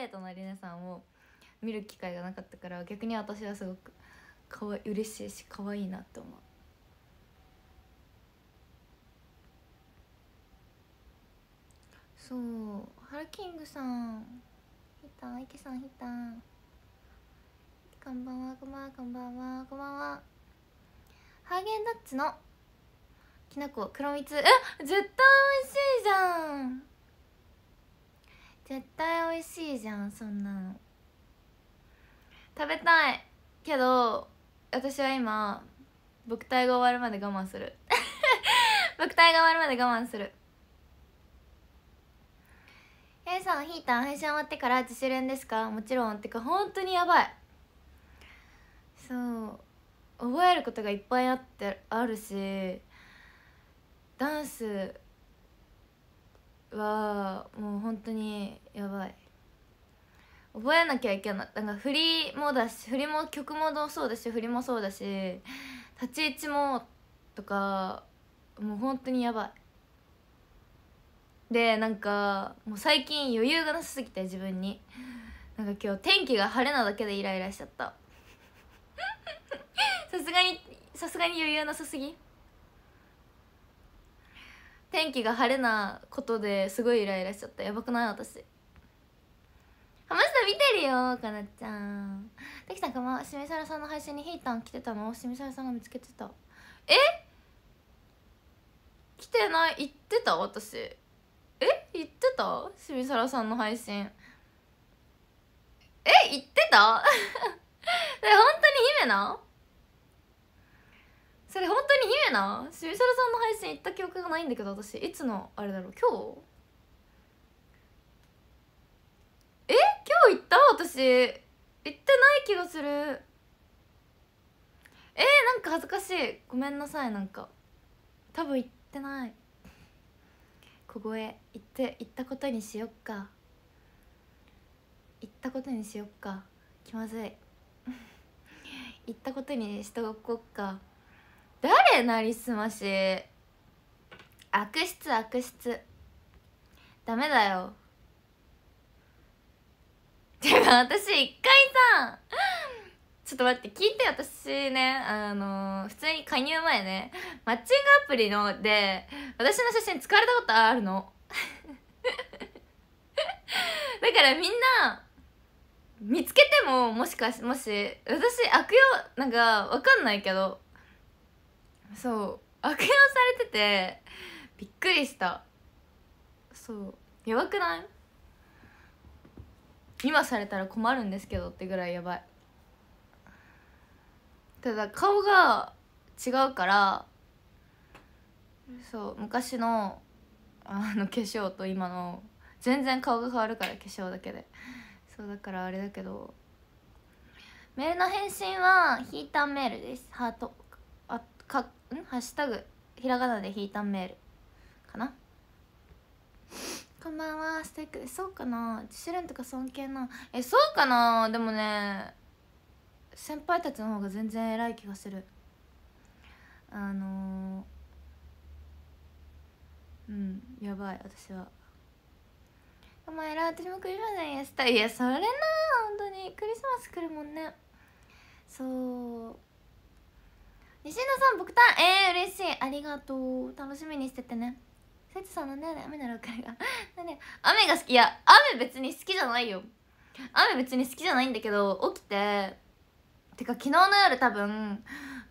ベートのりねさんを見る機会がなかったから逆に私はすごくかわ嬉しいし可愛いなって思う。そうハルキングさんひたいけさんひたこんばんはこんばんはこんばんはこんばんはハーゲンダッツのきなこ黒蜜え絶対美味しいじゃん絶対美味しいじゃんそんなの食べたいけど私は今僕隊が終わるまで我慢する 僕隊が終わるまで我慢するえ、さんヒーター配信終わってから自主練ですかもちろんってか本当にやばいそう覚えることがいっぱいあってあるしダンスはもう本当にやばい覚えなきゃいけないなんか振りもだし振りも曲もそうだし振りもそうだし立ち位置もとかもう本当にやばいでなんかもう最近余裕がなさすぎて自分になんか今日天気が晴れなだけでイライラしちゃった さすがにさすがに余裕なさすぎ天気が晴れなことですごいイライラしちゃったやばくない私浜下見てるよかなちゃんたきさんかましみさらさんの配信にヒータン来てたのしみさらさんが見つけてたえ来てない言ってた私え言ってたしみさらさんの配信え言ってたえ、本当に姫なそれ本当に姫なしみさらさんの配信行った記憶がないんだけど私いつのあれだろう今日え今日行った私行ってない気がするえー、なんか恥ずかしいごめんなさいなんか多分行ってない小声行って行ったことにしよっか行ったことにしよっか気まずい行ったことにしとこっか誰なりすまし悪質悪質ダメだよ私一回さちょっと待って聞いて私ねあのー、普通に加入前ねマッチングアプリので私の写真使われたことあるの だからみんな見つけてももしかしもし私悪用なんかわかんないけどそう悪用されててびっくりしたそうやばくない今されたら困るんですけどってぐらいやばいただ顔が違うからそう昔のあの化粧と今の全然顔が変わるから化粧だけでそうだからあれだけどメールの返信はヒーターメールですハートあかんハッシュタグひらがなでヒーターメールかなこんばんはステックそうかな自主練とか尊敬なえそうかなでもね先輩たちの方が全然偉い気がするあのー、うんやばい私はお前ら私もクリスマスにやしたいやそれな本当にクリスマス来るもんねそう西野さん僕たえー、嬉しいありがとう楽しみにしててねさつさんなんであれ雨の6回が雨が好きいや雨別に好きじゃないよ雨別に好きじゃないんだけど起きててか昨日の夜多分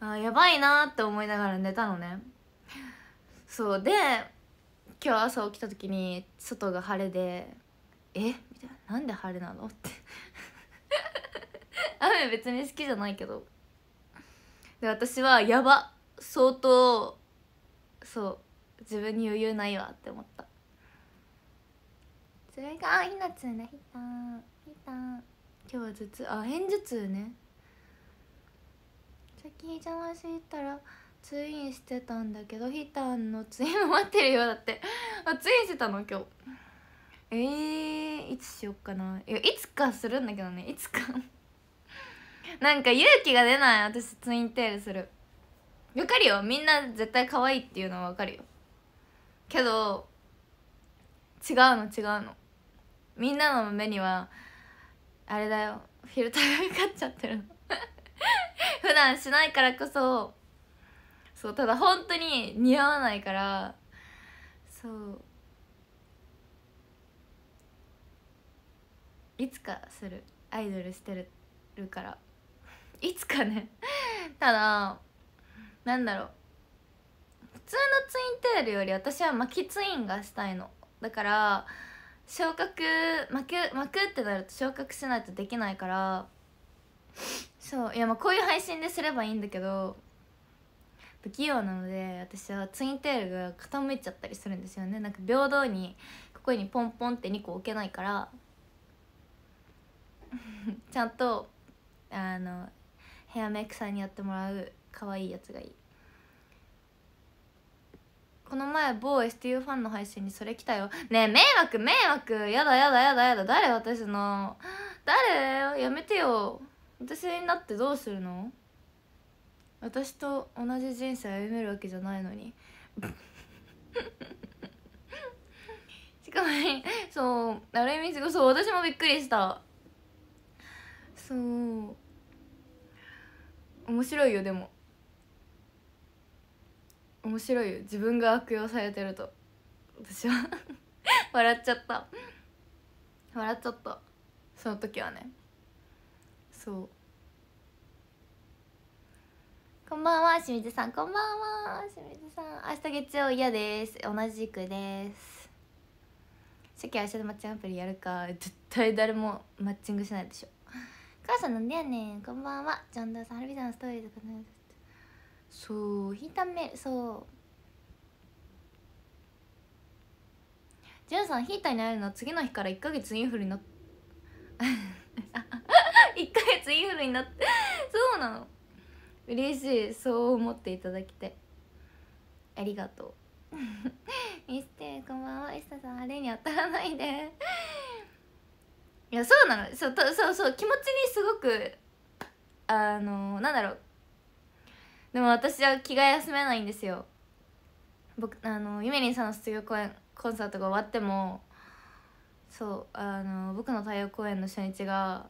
あやばいなって思いながら寝たのねそうで今日朝起きた時に外が晴れで「えみたいな「なんで晴れなの?」って 雨別に好きじゃないけどで私はやば相当そう自分に余裕ないわって思ったそれがあひなつなひたひた今日は頭痛あ偏頭痛ねさっき邪魔してたら通院してたんだけどひたんのツインも待ってるよだって あツインしてたの今日えー、いつしよっかないやいつかするんだけどねいつか なんか勇気が出ない私ツインテールするわかるよみんな絶対可愛いっていうのはわかるよけど違うの違うのみんなの目にはあれだよフィルターがかかっちゃってるの 普段しないからこそそうただ本当に似合わないからそういつかするアイドルしてるからいつかねただなんだろう普通のツインテールより私は巻きツインがしたいのだから昇格巻く巻くってなると昇格しないとできないからそういやまあこういう配信ですればいいんだけど不器用なので私はツインテールが傾いちゃったりするんですよねなんか平等にここにポンポンって2個置けないから ちゃんとあのヘアメイクさんにやってもらう可愛いやつがいいこの前某 STU ファンの配信にそれ来たよねえ迷惑迷惑やだやだやだやだ誰私の誰やめてよ私になってどうするの私と同じ人生歩めるわけじゃないのに しかもそうある意味すごそう私もびっくりしたそう面白いよでも面白いよ自分が悪用されてると私は 笑っちゃった笑っちゃったその時はねそうこんばんは清水さんこんばんは清水さん明日月曜嫌です同じくです初期明日でマッチングアプリやるか絶対誰もマッチングしないでしょ母さんなんだよねこんばんはジョンドーさんはるビさんのストーリーとかのそうた目そうジュンさんヒーターになるのは次の日から1か月インフルになっ1か 月インフルになってそうなの嬉しいそう思っていただきてありがとう ミステこんばんはエスタさんあれに当たらないでいやそうなのそうそうそう気持ちにすごくあのなんだろうでも私は気が休めないんですよ僕あのゆめりんさんの卒業公演コンサートが終わってもそうあの僕の太陽公演の初日が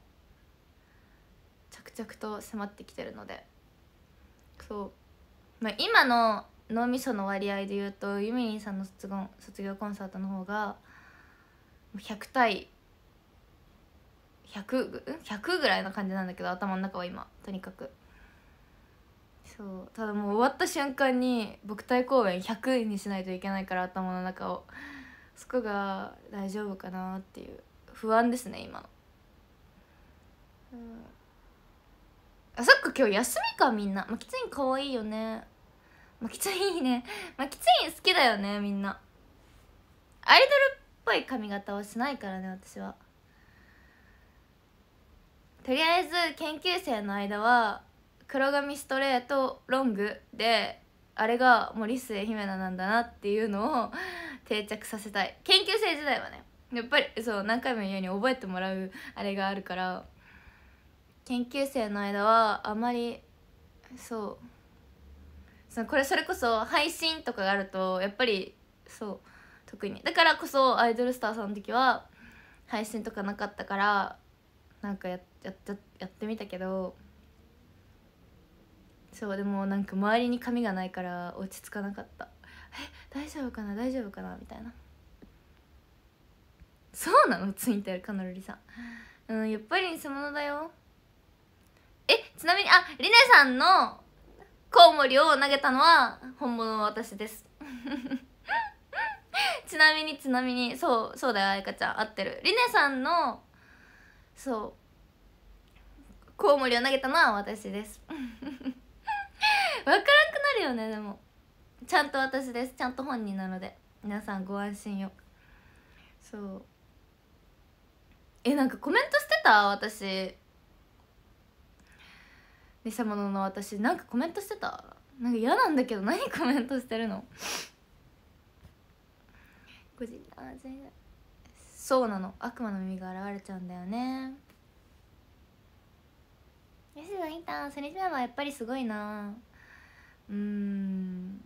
着々と迫ってきてるのでそう、まあ、今の脳みその割合で言うとゆめりんさんの卒業卒業コンサートの方が100対 100, 100ぐらいな感じなんだけど頭の中は今とにかくそうただもう終わった瞬間に僕対公演100にしないといけないから頭の中をそこが大丈夫かなっていう不安ですね今の、うん、あそっか今日休みかみんなマキツインかわいいよねマキツインいいねマキツイン好きだよねみんなアイドルっぽい髪型をしないからね私はとりあえず研究生の間は黒髪ストレートロングであれが森末姫奈なんだなっていうのを 定着させたい研究生時代はねやっぱりそう何回も言うように覚えてもらうあれがあるから研究生の間はあまりそうそのこれそれこそ配信とかがあるとやっぱりそう特にだからこそアイドルスターさんの時は配信とかなかったからなんかややややってみたけどそうでもなんか周りに髪がないから落ち着かなかったえ大丈夫かな大丈夫かなみたいなそうなのツインテールカノルリさんうんやっぱり偽物だよえちなみにありねさんのコウモリを投げたのは本物の私です ちなみにちなみにそうそうだよあやかちゃん合ってるりねさんのそうコウモリを投げたのは私ですからんくなるよねでもちゃんと私ですちゃんと本人なので皆さんご安心よそうえなんかコメントしてた私偽物の私なんかコメントしてたなんか嫌なんだけど何コメントしてるのそうなの悪魔の耳が現れちゃうんだよね吉野いたそれじゃやっぱりすごいなうん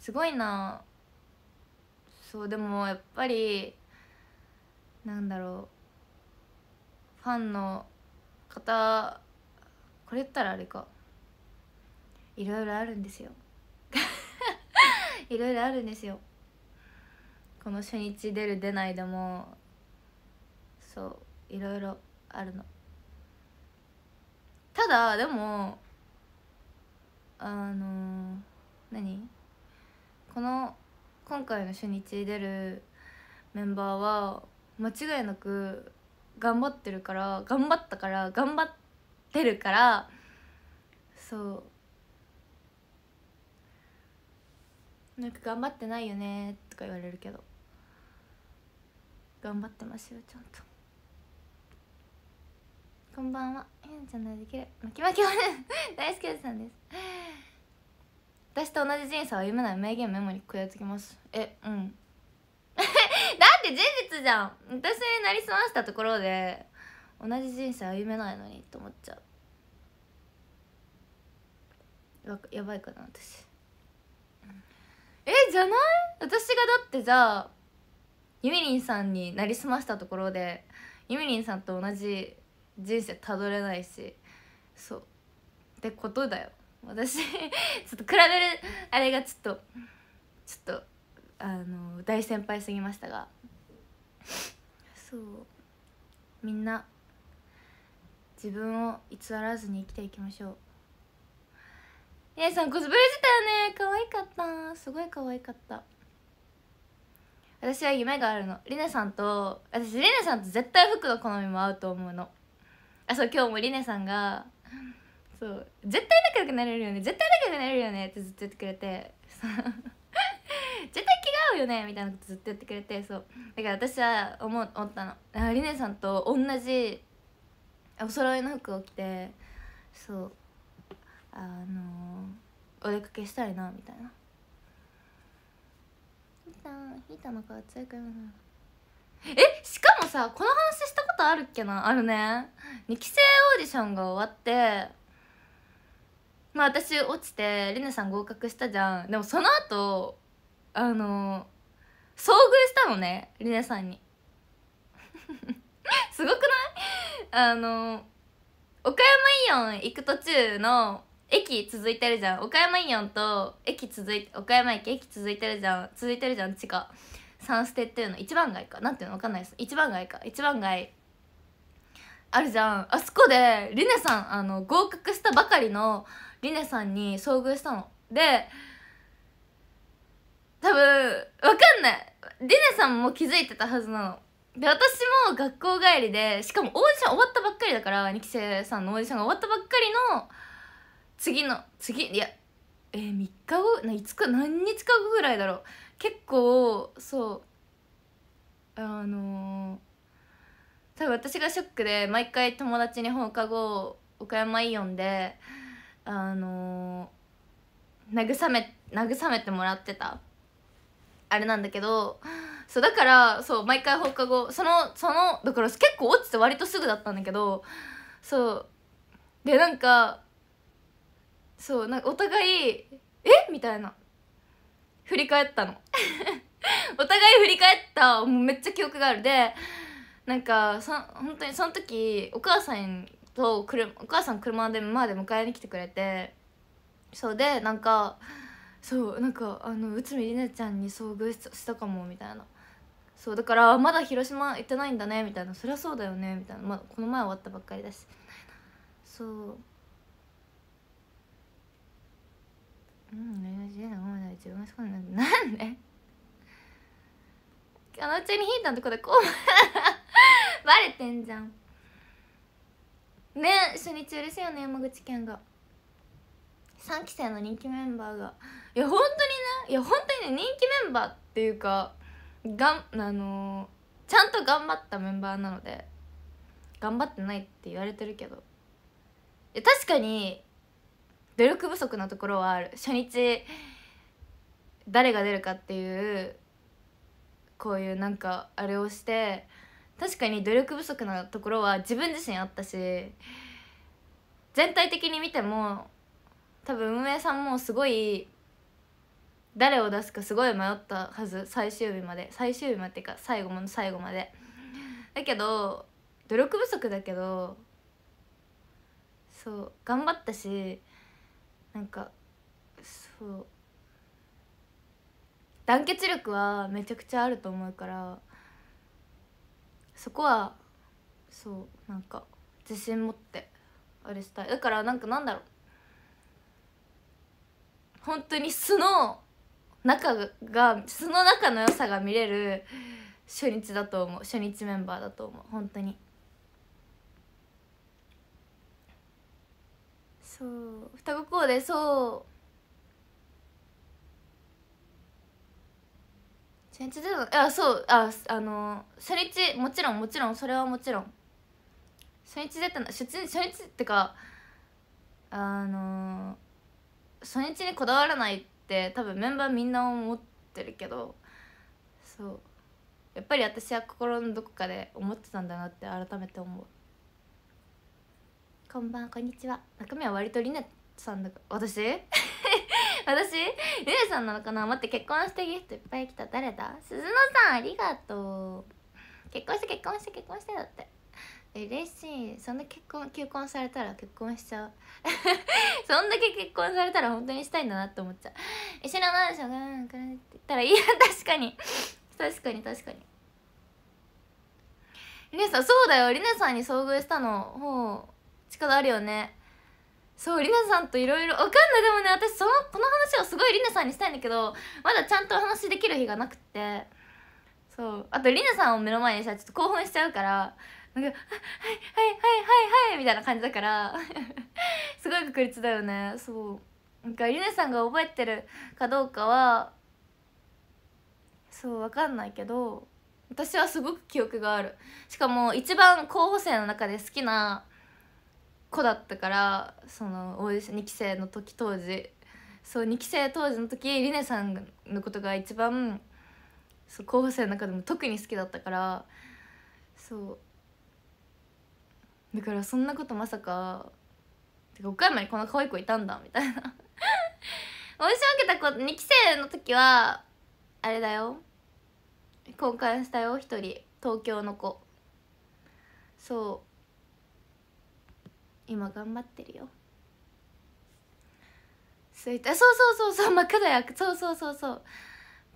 すごいなそうでもやっぱりなんだろうファンの方これ言ったらあれかいろいろあるんですよ いろいろあるんですよこの初日出る出ないでもそういろいろあるのただでもあの何この今回の初日出るメンバーは間違いなく頑張ってるから頑張ったから頑張ってるからそうなんか頑張ってないよねとか言われるけど頑張ってますよちゃんと。こんばんはひなちゃんならできるまきまきおねん 大好きさんです私と同じ人生を歩めない名言メモに食やいつきますえうん だって事実じゃん私になりすましたところで同じ人生歩めないのにと思っちゃうややばいかな私えじゃない私がだってじゃあゆみりんさんになりすましたところでゆみりんさんと同じ人生たどれないしそうってことだよ私 ちょっと比べるあれがちょっとちょっとあの大先輩すぎましたがそうみんな自分を偽らずに生きていきましょう姉さんコスプレしてたよね可愛かったすごい可愛かった私は夢があるのりねさんと私りねさんと絶対服の好みも合うと思うのあそう今日もりねさんがそう絶対仲良くなれるよね絶対仲良くなれるよねってずっと言ってくれて絶対気が合うよねみたいなことずっと言ってくれてそうだから私は思ったのありねさんと同じお揃いの服を着てそうあのー、お出かけしたいなみたいなひーたひたんの顔強くなえしかもさこの話したことあるっけなあるね2期生オーディションが終わってまあ私落ちてりねさん合格したじゃんでもその後あの遭遇したのねりねさんに すごくないあの岡山イオン行く途中の駅続いてるじゃん岡山イオンと駅続いて岡山駅駅続いてるじゃん続いてるじゃん地下3捨てっていうの一番街かなんていうの分かんないです一番街か一番街あるじゃんあそこでりねさんあの合格したばかりのりねさんに遭遇したので多分分かんないりねさんも気づいてたはずなので私も学校帰りでしかもオーディション終わったばっかりだから2期生さんのオーディションが終わったばっかりの次の次いやえー、3日後ない何日か後ぐらいだろう結構そうあのー、多分私がショックで毎回友達に放課後岡山イオンであのー、慰め慰めてもらってたあれなんだけどそうだからそう毎回放課後そのそのだから結構落ちて割とすぐだったんだけどそうでなんかそうなんかお互い「えみたいな振り返ったの お互い振り返ったもうめっちゃ記憶があるでなんかそ本当にその時お母さんと車お母さん車でまで迎えに来てくれてそうでなんかそうなんかあの内海里奈ちゃんに遭遇したかもみたいなそうだからまだ広島行ってないんだねみたいなそりゃそうだよねみたいな、まこの前終わったばっかりだしそううん何々自由なで自分が好きなんだなんであのうちにヒいたのとこでこう バレてんじゃんね初日嬉しいよね山口県が3期生の人気メンバーがいや本当にねいや本当にね人気メンバーっていうかがんあのー、ちゃんと頑張ったメンバーなので頑張ってないって言われてるけどいや確かに努力不足なところはある初日誰が出るかっていうこういうなんかあれをして確かに努力不足なところは自分自身あったし全体的に見ても多分運営さんもすごい誰を出すかすごい迷ったはず最終日まで最終日までっていうか最後の最後までだけど努力不足だけどそう頑張ったしなんかそう団結力はめちゃくちゃあると思うからそこはそうなんか自信持ってあれしたいだからなんかなんだろう本当に素の中が素の中の良さが見れる初日だと思う初日メンバーだと思う本当にそう双子コーデそう初日でのあそうああの初日もちろんもちろんそれはもちろん初日出たの初日初日ってかあの初日にこだわらないって多分メンバーみんな思ってるけどそうやっぱり私は心のどこかで思ってたんだなって改めて思うこんばんこんにちは中身は割とりなさんだ私 私りなさんなのかな待って結婚してギフトいっぱい来た誰だ鈴野さんありがとう結婚して結婚して結婚してだって嬉しいそんな結婚求婚されたら結婚しちゃう そんだけ結婚されたら本当にしたいんだなって思っちゃう知らないでしょうんくって言ったらいや確かに確かに確かにりねさんそうだよりねさんに遭遇したのほう力あるよねそうりなさんといろいろわかんないでもね私そのこの話をすごいりなさんにしたいんだけどまだちゃんとお話できる日がなくてそうあとりなさんを目の前にしたらちょっと興奮しちゃうからなんか「はいはいはいはいはい」みたいな感じだから すごい確率だよねそうなんかりなさんが覚えてるかどうかはそうわかんないけど私はすごく記憶があるしかも一番候補生の中で好きな子だったからそのオーディション2期生の時当時そう2期生当時の時リネさんのことが一番そう候補生の中でも特に好きだったからそうだからそんなことまさかて岡山にこんな可愛い子いたんだみたいなオーディション受けた子2期生の時はあれだよ交換したよ1人東京の子そう今頑張ってるよういたそうそうそうそう真っ暗役そうそうそうそう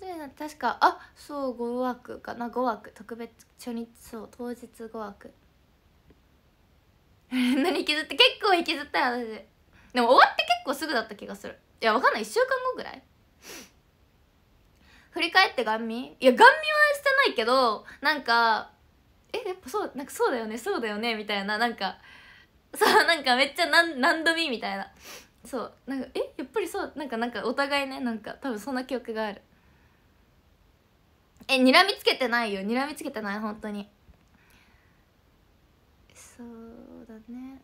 で確かあそう5枠かな5枠特別初日そう当日5枠 何引きずって結構引きずったよ私でも終わって結構すぐだった気がするいや分かんない1週間後ぐらい振り返ってガン見いやガン見はしてないけどなんかえやっぱそうなんかそうだよねそうだよねみたいななんかそうなんかめっちゃ何何度見みたいなそうなんかえやっぱりそうなんかなんかお互いねなんか多分そんな記憶があるえにらみつけてないよにらみつけてない本当にそうだね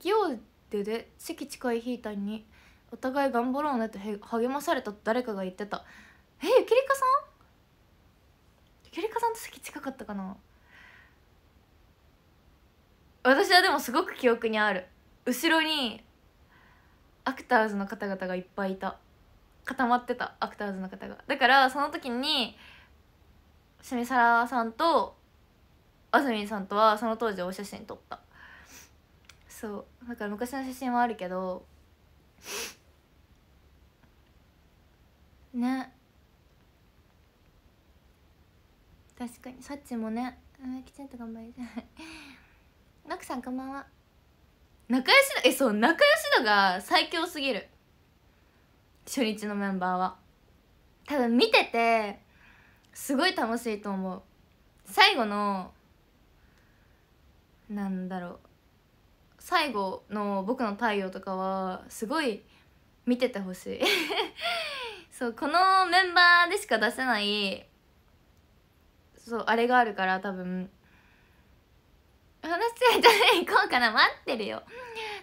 勢いでで席近いヒーターにお互い頑張ろうねと励まされたと誰かが言ってたえゆきりかさんゆりかさんと席近かったかな私はでもすごく記憶にある後ろにアクターズの方々がいっぱいいた固まってたアクターズの方がだからその時にしみさらさんとあずみんさんとはその当時お写真撮ったそうだから昔の写真はあるけどね確かにさっちもねきちんと頑張りたい ノクさんこんばんは仲良しだえそう仲良しだが最強すぎる初日のメンバーは多分見ててすごい楽しいと思う最後のなんだろう最後の「僕の太陽」とかはすごい見ててほしい そうこのメンバーでしか出せないそうあれがあるから多分話しちゃいたい行こうかな待ってるよ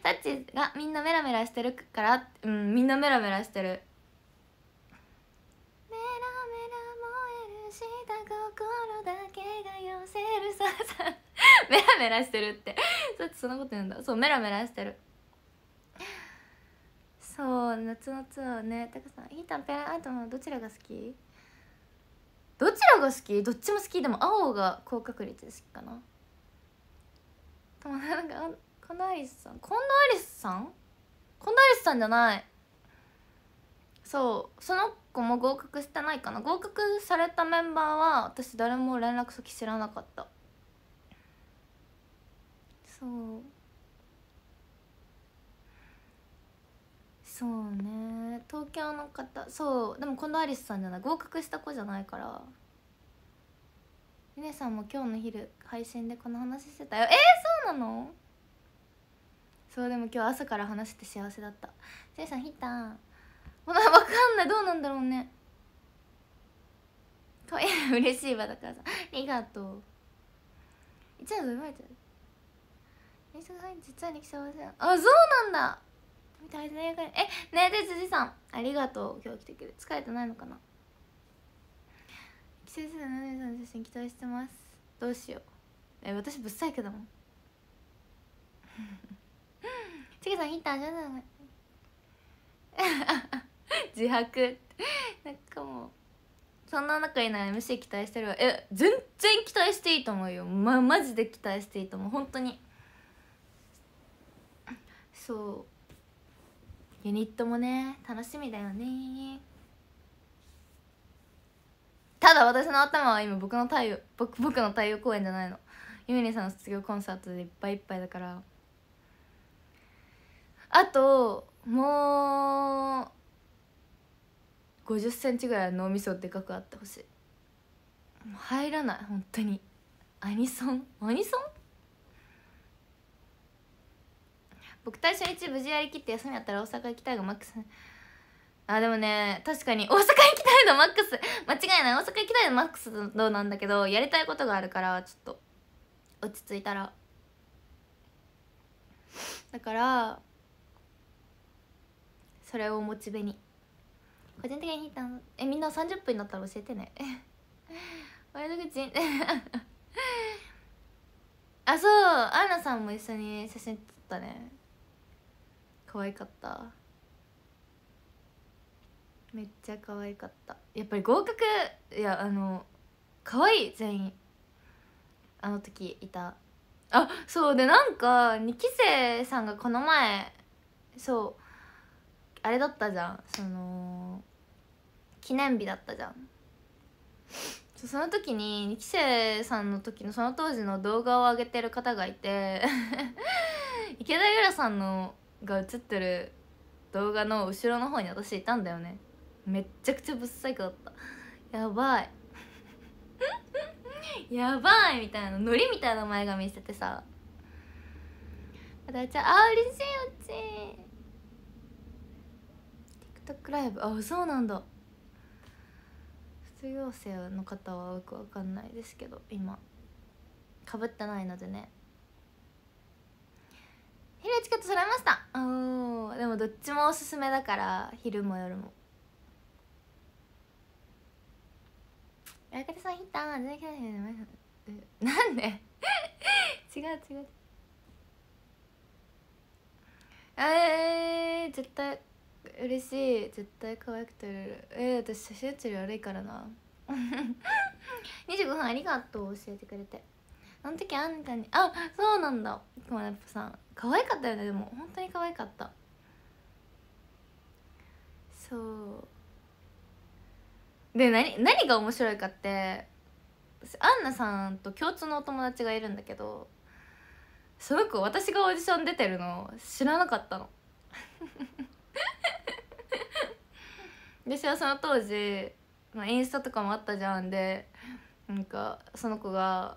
タッチがみんなメラメラしてるからうんみんなメラメラしてるメラメラ燃えるした心だけが寄せるささ メラメラしてるってさっち、そんなこと言うんだそうメラメラしてるそう夏のツアーねたかさんいーたんペラアイトのどちらが好きどちらが好きどっちも好きでも青が高確率で好きかなでも近藤アリスさん近藤アリスさん近藤アリスさんじゃないそうその子も合格してないかな合格されたメンバーは私誰も連絡先知らなかったそうそうね東京の方そうでも近藤アリスさんじゃない合格した子じゃないから姉さんも今日の昼配信でこの話してたよえー、そうなのそうでも今日朝から話して幸せだったせいさんヒッターほら分かんないどうなんだろうねかわいい嬉しいわだからさありがとういっちゃうぞ言われちゃう実は幸せあそうなんだ大事なえねえ辻さんありがとう今日来てくれ疲れてないのかな先生のみさんの写真期待してますどうしようえ私ぶっさいけどもん さんヒッターじゃないの 自白なんかもうそんな仲いいなら MC 期待してるわえ全然期待していいと思うよまマジで期待していいと思う本当にそうユニットもね楽しみだよねただ私の頭は今僕の太陽僕僕の太陽公演じゃないのユミネさんの卒業コンサートでいっぱいいっぱいだからあともう50センチぐらい脳みそでかくあってほしいもう入らない本当にアニソンアニソン僕最初日無事やりきって休みやったら大阪行きたいがマックスあでもね確かに大阪行きたいのマックス間違いない大阪行きたいのマックスどうなんだけどやりたいことがあるからちょっと落ち着いたらだからそれをモチベに個人的にえみんな30分になったら教えてね悪口 あそうアンナさんも一緒に写真撮ったね可愛かっためっちゃ可愛かったやっぱり合格いやあの可愛い全員あの時いたあそうでなんか2期生さんがこの前そうあれだったじゃんその記念日だったじゃんその時に2期生さんの時のその当時の動画を上げてる方がいて 池田ゆらさんのが映ってる動画の後ろの方に私いたんだよねめっちゃくちゃぶっさい子だったやばい やばいみたいなのりみたいな前髪しててさあちゃんあ嬉しいうち TikTok ライブあそうなんだ卒業生の方はよくわかんないですけど今かぶってないのでね昼ルチケット揃えましたおでもどっちもおすすめだから昼も夜も親方さんヒッターなんで違う違うえー、絶対嬉しい絶対可愛くて売るえー、私写真写り悪いからな25 分ありがとう教えてくれてあの時あんたにあそうなんだくまなっぽさん可愛かったよねでも本当に可愛かったそうで何何が面白いかってアンナさんと共通のお友達がいるんだけどその子私がオーディション出てるの知らなかったの私は その当時、まあ、インスタとかもあったじゃんでなんかその子が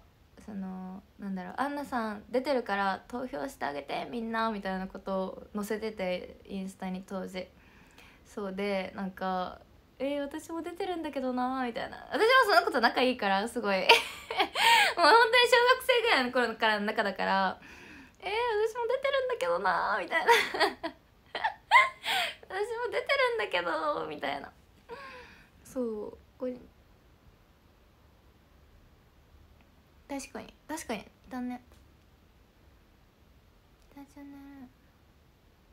そのなんだろうアンナさん出てるから投票してあげてみんなみたいなことを載せててインスタに当時そうでなんか「えー、私も出てるんだけどな」みたいな私もそのこと仲いいからすごい もう本当に小学生ぐらいの頃からの中だから「えー、私も出てるんだけどな」みたいな「私も出てるんだけど」みたいなそうこれ確かに確かにいたねいたじゃね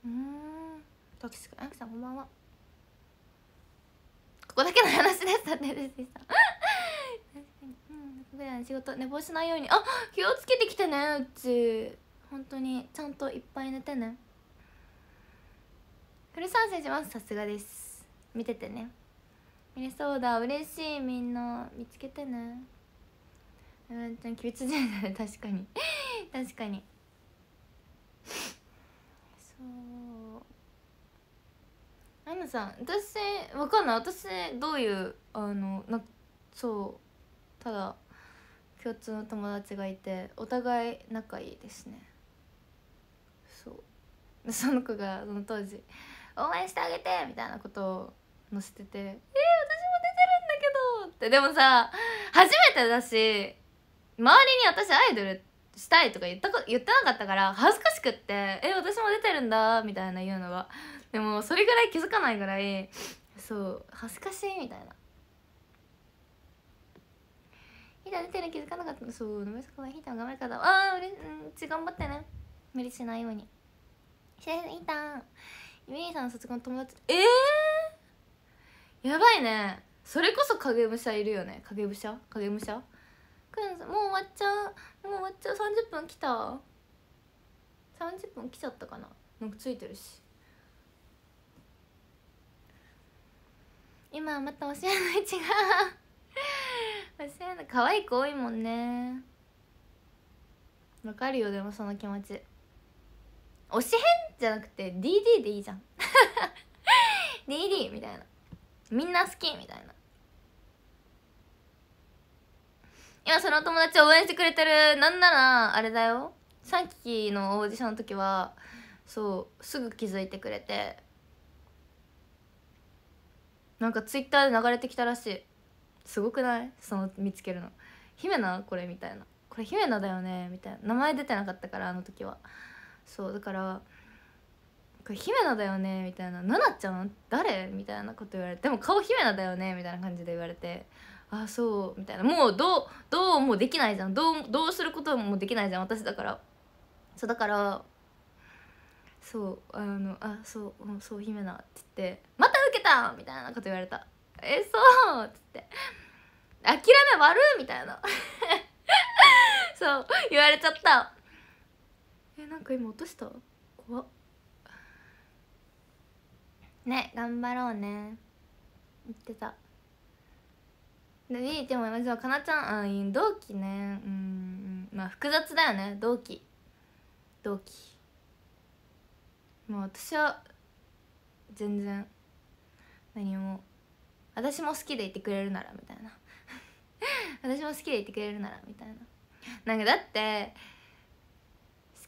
うん確かにあきさんこんばんはここだけの話ですだってルシーさん確かにうんぐらいの仕事寝坊しないようにあ気をつけてきてねうち本当にちゃんといっぱい寝てね古澤選手はさすがです見ててねミレソーダ嬉しいみんな見つけてねランちゃん鬼滅じゃない確かに確かにそうあなさ私わかんない私どういうあのなそうただ共通の友達がいてお互い仲いいですねそうその子がその当時「応援してあげて!」みたいなことを載せてて「えー、私も出てるんだけど!」ってでもさ初めてだし周りに私アイドルしたいとか言ったこ言ってなかったから恥ずかしくって「え私も出てるんだ」みたいな言うのはでもそれぐらい気づかないぐらいそう恥ずかしいみたいなヒダ出てる気づかなかったそう信子はヒダ頑張るからああうれうん頑張ってね無理しないようにヒダヒダミリーさんの卒業の友達ええー、やばいねそれこそ影武者いるよね影武者影武者くんもう終わっちゃうもう終わっちゃう30分来た30分来ちゃったかななんかついてるし今はまたおえの位置が おえの可愛い子多いもんねわかるよでもその気持ち推し編じゃなくて DD でいいじゃん DD みたいなみんな好きみたいな今その友達応援してくれてるなんならあれだよ3期のオーディションの時はそうすぐ気づいてくれてなんかツイッターで流れてきたらしいすごくないその見つけるの「姫なこれ」みたいな「これ姫なだよね」みたいな名前出てなかったからあの時はそうだから「これ姫なだよね」みたいな「ななちゃん誰?」みたいなこと言われて「でも顔姫なだよね」みたいな感じで言われてあそうみたいなもうどうどうもできないじゃんどうどうすることもできないじゃん私だからそうだからそうあのあそうそう姫なっつって「また受けた!」みたいなこと言われた「えそう!」っつって「諦め悪い!」みたいな そう言われちゃったえなんか今落とした怖っね頑張ろうね言ってた何いてもいましょうかなちゃんあ同期ねうんまあ複雑だよね同期同期もう私は全然何も私も好きでいてくれるならみたいな 私も好きでいてくれるならみたいななんかだって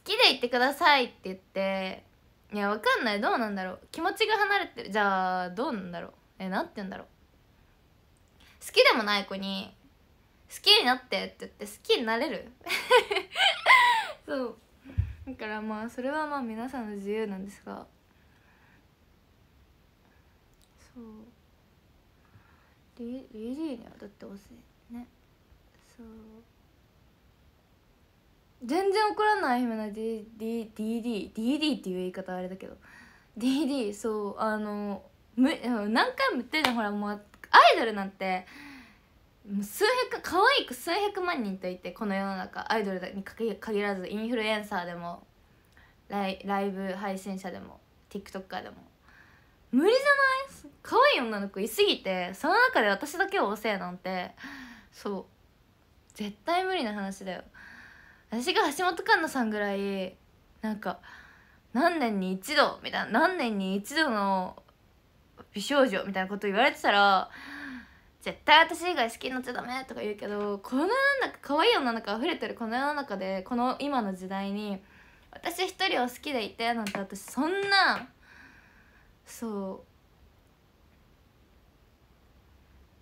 好きでいてくださいって言っていやわかんないどうなんだろう気持ちが離れてるじゃあどうなんだろうえなんて言うんだろう好きでもない子に「好きになって」って言って好きになれる そうだからまあそれはまあ皆さんの自由なんですがそうリリリーにはだっておせねそう全然怒らない姫の d d d d っていう言い方あれだけど DD そうあのむ何回も言ってるじゃんほらもうアイドルなんて数百可愛く数百万人といてこの世の中アイドルに限らずインフルエンサーでもライライブ配信者でも TikToker でも無理じゃない可愛い女の子いすぎてその中で私だけを押せなんてそう絶対無理な話だよ私が橋本環奈さんぐらいなんか何年に一度みたいな何年に一度の美少女みたいなこと言われてたら絶対私以外好きになっちゃダメとか言うけどこの世の中可愛い女の子溢れてるこの世の中でこの今の時代に私一人を好きでいてなんて私そんなそ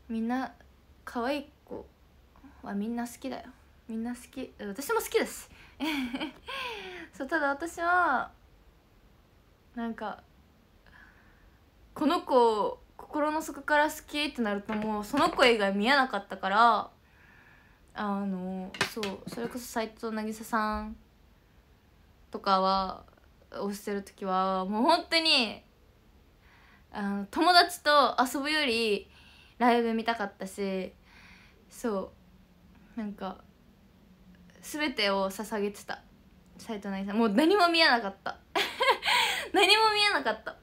うみんな可愛い子はみんな好きだよみんな好き私も好きだし そうただ私はなんかこの子心の底から好きってなるともうその子以外見えなかったからあのそうそれこそ斎藤渚さんとかは推してる時はもう本当にあの友達と遊ぶよりライブ見たかったしそうなんか全てを捧げてた斎藤渚さんもう何も見えなかった 何も見えなかった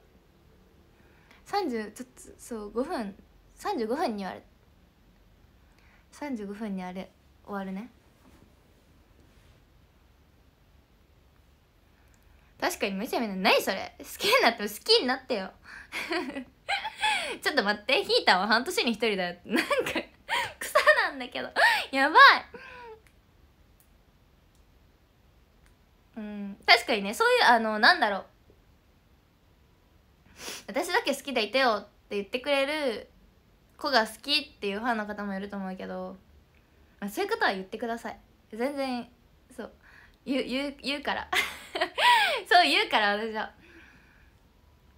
30ちょっとそう5分35分にある35分にあれ終わるね確かにめちゃめちゃないそれ好きになっても好きになってよ ちょっと待ってヒーターは半年に一人だよなんか草なんだけどやばいうん確かにねそういうあのなんだろう私だけ好きでいてよって言ってくれる子が好きっていうファンの方もいると思うけど、まあ、そういうことは言ってください全然そう言う言う言うから そう言うから私は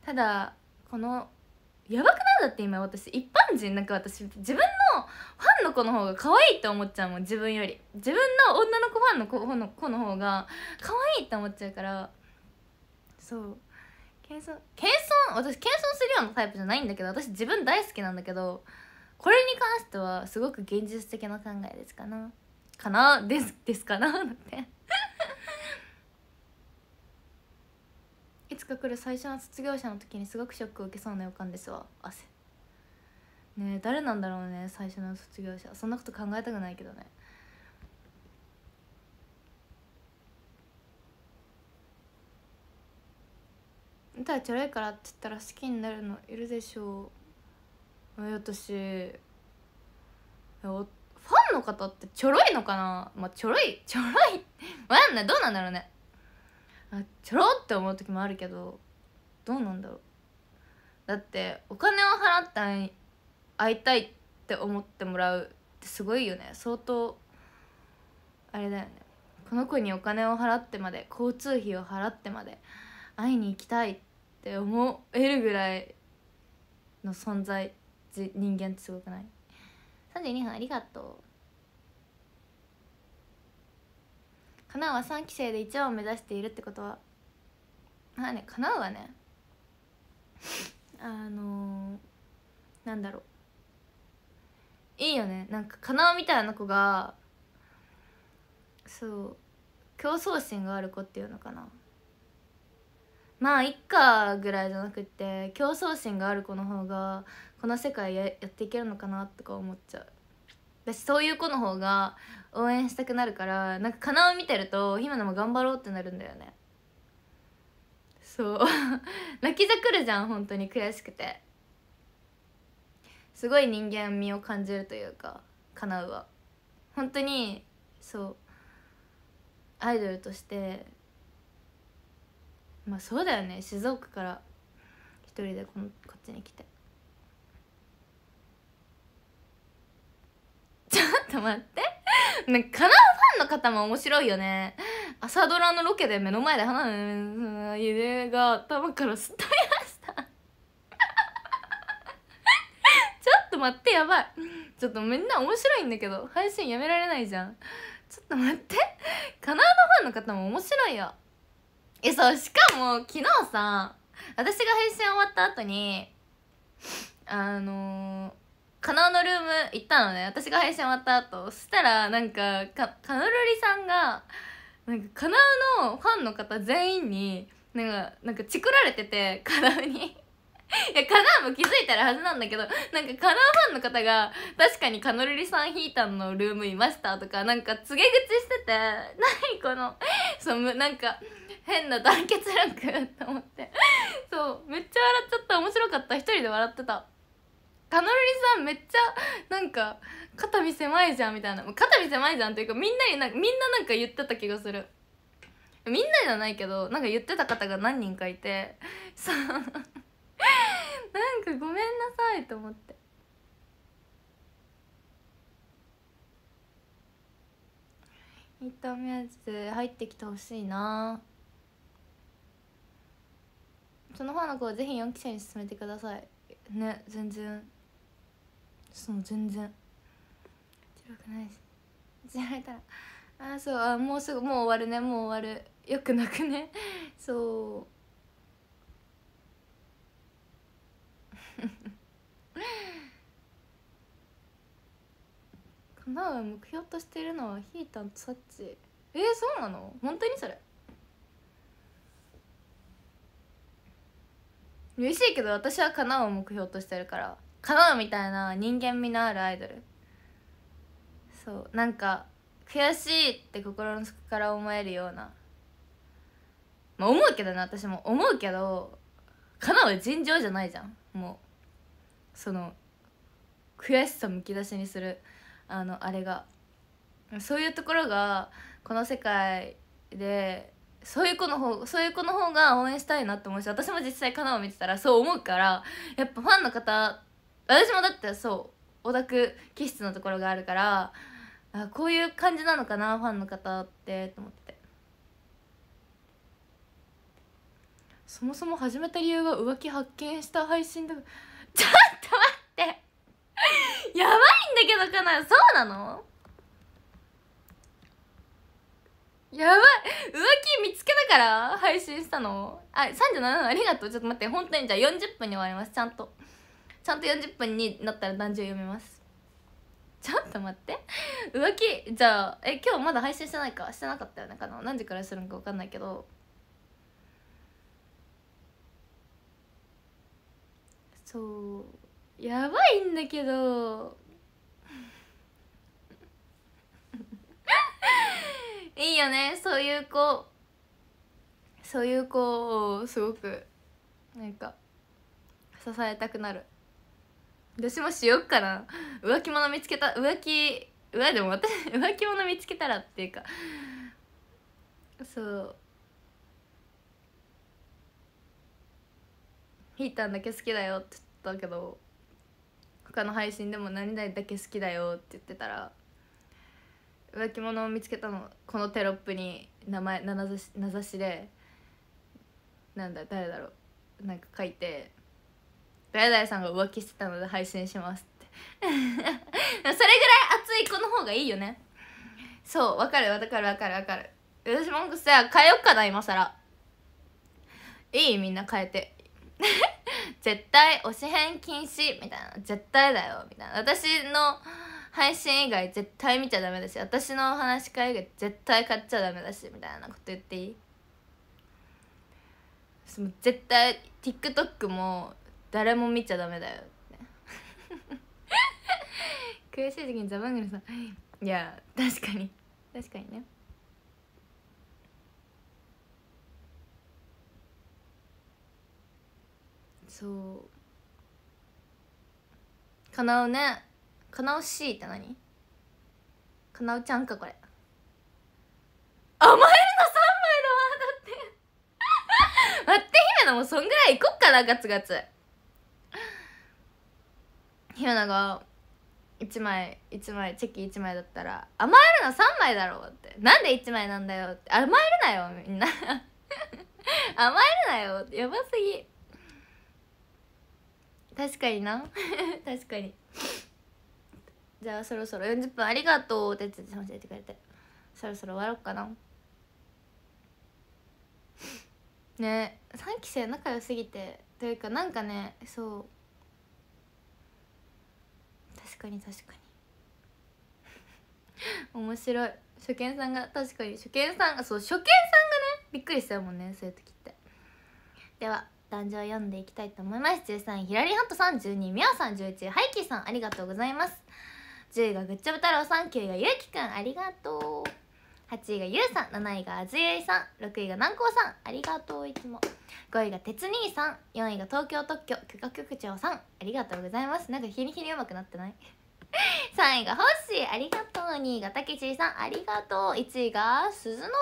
ただこのやばくないだって今私一般人なんか私自分のファンの子の方が可愛いって思っちゃうもん自分より自分の女の子ファンの子の子の方が可愛いって思っちゃうからそう謙遜謙遜私謙遜するようなタイプじゃないんだけど私自分大好きなんだけどこれに関してはすごく現実的な考えですかなかなですですかなって いつか来る最初の卒業者の時にすごくショックを受けそうな予感ですわ汗ねえ誰なんだろうね最初の卒業者そんなこと考えたくないけどねたらちょろいからって言ったら好きになるのいるでしょう私ファンの方ってちょろいのかなまあちょろいちょろいわか んないどうなんだろうねあちょろって思う時もあるけどどうなんだろうだってお金を払って会いたいって思ってもらうってすごいよね相当あれだよねこの子にお金を払ってまで交通費を払ってまで会いに行きたいっって思えるぐらいの存在人間ってすごくない ?32 分ありがとうかなうは3期生で1話を目指しているってことはまあねかなうはねあのー、なんだろういいよねなんかかなうみたいな子がそう競争心がある子っていうのかなまあいっかぐらいじゃなくて競争心がある子の方がこの世界やっていけるのかなとか思っちゃう私そういう子の方が応援したくなるからなんかかなを見てると姫野も頑張ろうってなるんだよねそう 泣きじゃくるじゃん本当に悔しくてすごい人間味を感じるというかかなうは本当にそうアイドルとしてまあそうだよね静岡から一人でこのこっちに来て ちょっと待ってなんかカナファンの方も面白いよね朝ドラのロケで目の前で花のれが頭からすっ飛びました ちょっと待ってやばいちょっとみんな面白いんだけど配信やめられないじゃんちょっと待ってカナのファンの方も面白いよえそうしかも昨日さ私が配信終わった後にあのカナオのルーム行ったのね私が配信終わった後そしたらなんかかカノルリさんがなんかカナオのファンの方全員になんかなんかチクられててカナオに いや、カナーも気づいてるはずなんだけど、なんかカナーファンの方が、確かにカノルリさんヒータンのルームいましたとか、なんか告げ口してて、何この、そのなんか、変な団結力て思って。そう、めっちゃ笑っちゃった。面白かった。一人で笑ってた。カノルリさんめっちゃ、なんか、肩身狭いじゃんみたいな。肩身狭いじゃんというか、みんなになんか、みんななんか言ってた気がする。みんなじゃないけど、なんか言ってた方が何人かいて、さあ、なんかごめんなさいと思ってインターミュー入ってきてほしいなそのファンの子はぜひ4期生に勧めてくださいね全然その全然強くないし知られたらああそうあもうすぐもう終わるねもう終わるよくなくねそうかなう目標としてるのはひーたんとサッチえー、そうなの本当にそれ嬉しいけど私はなうを目標としてるからかなうみたいな人間味のあるアイドルそうなんか悔しいって心の底から思えるようなまあ思うけどね私も思うけどかなう尋常じゃないじゃんもうその悔しさむき出しにするあのあれがそういうところがこの世界でそういう子の方そういう子の方が応援したいなって思うし私も実際かなを見てたらそう思うからやっぱファンの方私もだってそうオタク気質のところがあるからあこういう感じなのかなファンの方ってと思ってそもそも始めた理由は浮気発見した配信だちょっと待ってやばいんだけどかなそうなのやばい浮気見つけたから配信したのあ37のありがとうちょっと待って本当にじゃあ40分に終わりますちゃんとちゃんと40分になったら男女読みますちょっと待って浮気じゃあえ今日まだ配信してないかしてなかったよねかな何時からするのか分かんないけどそうやばいんだけどいいよねそういう子そういう子をすごくなんか支えたくなる私もしよっかな浮気者見つけた浮気うわでも私 浮気者見つけたらっていうかそうひーたんだけ好きだよって言ったけど他の配信でも何々だけ好きだよって言ってたら浮気者を見つけたのこのテロップに名前名指し名指しでなんだ誰だろうなんか書いて「誰々さんが浮気してたので配信します」って それぐらい熱い子の方がいいよねそうわかるわかるわかるわかる私もさ変えよっかな今更いいみんな変えて 絶対推し変禁止みたいな絶対だよみたいな私の配信以外絶対見ちゃダメだし私のお話会以外絶対買っちゃダメだしみたいなこと言っていい絶対 TikTok も誰も見ちゃダメだよって 悔しい時にザバングルさんいや確かに確かにねそうかなうねかなう C って何かなうちゃんかこれ甘えるの3枚だわだって 待って姫野もそんぐらいいこっかなガツガツ姫野が1枚1枚チェキ1枚だったら甘えるの3枚だろうってなんで1枚なんだよって甘えるなよみんな 甘えるなよやばすぎ確かにな 確かにじゃあそろそろ40分ありがとうってつさん教えてくれてそろそろ終わろうかなね3期生仲良すぎてというかなんかねそう確かに確かに 面白い初見さんが確かに初見さんがそう初見さんがねびっくりしちゃうもんねそういう時ってでは感情を読んでいきたいと思います13位ひらりはっとさん12位みわさん11位ハイキーさんありがとうございます10位がぐっちょぶ太郎さん9位がゆうきくんありがとう8位がゆうさん7位があずゆいさん6位が南光さんありがとういつも5位が鉄兄さん4位が東京特許許可局長さんありがとうございますなんか日に日に上手くなってない3位がホッシーありがとう2位がたけちさんありがとう1位が鈴野さん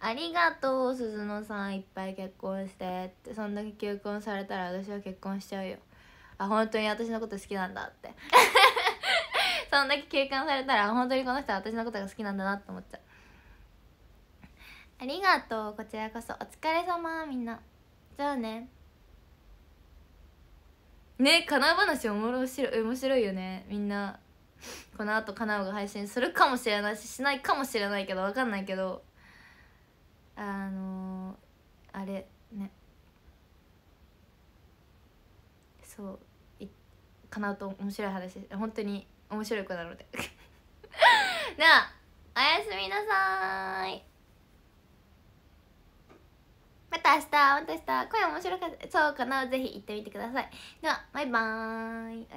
ありがとう鈴野さんいっぱい結婚してってそんだけ求婚されたら私は結婚しちゃうよあ本当に私のこと好きなんだって そんだけ休館されたら本当にこの人は私のことが好きなんだなって思っちゃうありがとうこちらこそお疲れ様みんなじゃあねねかなう話おもろしろ面白いよねみんなこのあとかなうが配信するかもしれないししないかもしれないけどわかんないけどあのー、あれねそうかなうと面白い話本当に面白い子なので ではおやすみなさいまた明日また明日声面白かったそうかなぜひ行ってみてくださいではバイバーイ